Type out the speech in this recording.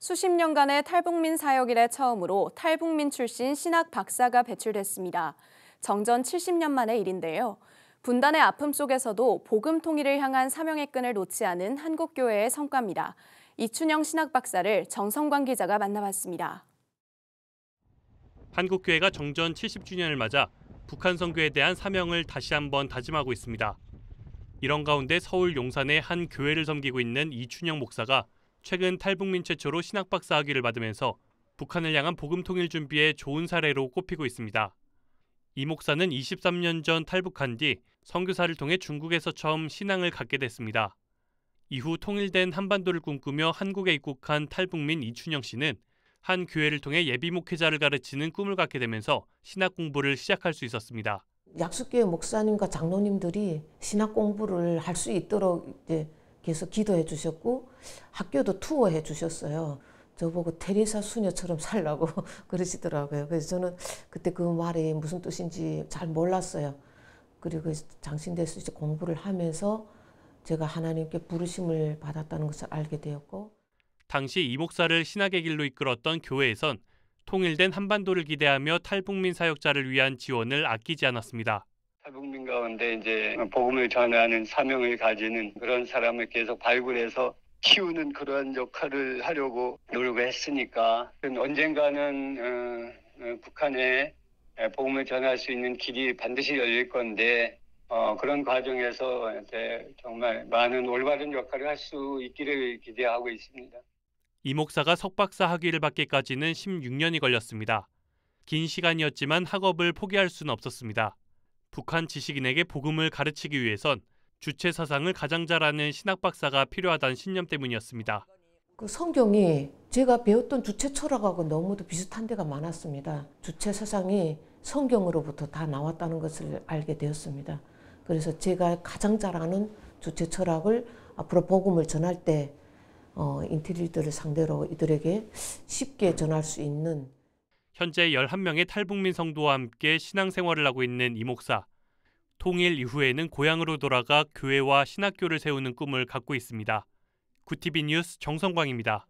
수십 년간의 탈북민 사역 이래 처음으로 탈북민 출신 신학 박사가 배출됐습니다. 정전 70년 만의 일인데요. 분단의 아픔 속에서도 복음 통일을 향한 사명의 끈을 놓지 않은 한국교회의 성과입니다. 이춘영 신학 박사를 정성광 기자가 만나봤습니다. 한국교회가 정전 70주년을 맞아 북한 선교에 대한 사명을 다시 한번 다짐하고 있습니다. 이런 가운데 서울 용산의 한 교회를 섬기고 있는 이춘영 목사가 최근 탈북민 최초로 신학박사 학위를 받으면서 북한을 향한 복음 통일 준비에 좋은 사례로 꼽히고 있습니다. 이 목사는 23년 전 탈북한 뒤 선교사를 통해 중국에서 처음 신앙을 갖게 됐습니다. 이후 통일된 한반도를 꿈꾸며 한국에 입국한 탈북민 이춘영 씨는 한 교회를 통해 예비 목회자를 가르치는 꿈을 갖게 되면서 신학 공부를 시작할 수 있었습니다. 약속교회 목사님과 장로님들이 신학 공부를 할 수 있도록 이제 계속 기도해 주셨고 학교도 투어해 주셨어요. 저보고 테레사 수녀처럼 살라고 그러시더라고요. 그래서 저는 그때 그 말이 무슨 뜻인지 잘 몰랐어요. 그리고 장신대에서 이제 공부를 하면서 제가 하나님께 부르심을 받았다는 것을 알게 되었고 당시 이 목사를 신학의 길로 이끌었던 교회에선 통일된 한반도를 기대하며 탈북민 사역자를 위한 지원을 아끼지 않았습니다. 탈북민 가운데 이제 복음을 전하는 사명을 가지는 그런 사람을 계속 발굴해서 키우는 그러한 역할을 하려고 노력했으니까 언젠가는 어, 어, 북한에 복음을 전할 수 있는 길이 반드시 열릴 건데 어, 그런 과정에서 정말 많은 올바른 역할을 할 수 있기를 기대하고 있습니다. 이 목사가 석박사 학위를 받기까지는 16년이 걸렸습니다. 긴 시간이었지만 학업을 포기할 수는 없었습니다. 북한 지식인에게 복음을 가르치기 위해선 주체 사상을 가장 잘 아는 신학 박사가 필요하다는 신념 때문이었습니다. 그 성경이 제가 배웠던 주체 철학하고 너무도 비슷한 데가 많았습니다. 주체 사상이 성경으로부터 다 나왔다는 것을 알게 되었습니다. 그래서 제가 가장 잘 아는 주체 철학을 앞으로 복음을 전할 때 어, 인테리어들 상대로 이들에게 쉽게 전할 수 있는 현재 11명의 탈북민 성도와 함께 신앙생활을 하고 있는 이 목사. 통일 이후에는 고향으로 돌아가 교회와 신학교를 세우는 꿈을 갖고 있습니다. 구티비 뉴스 정성광입니다.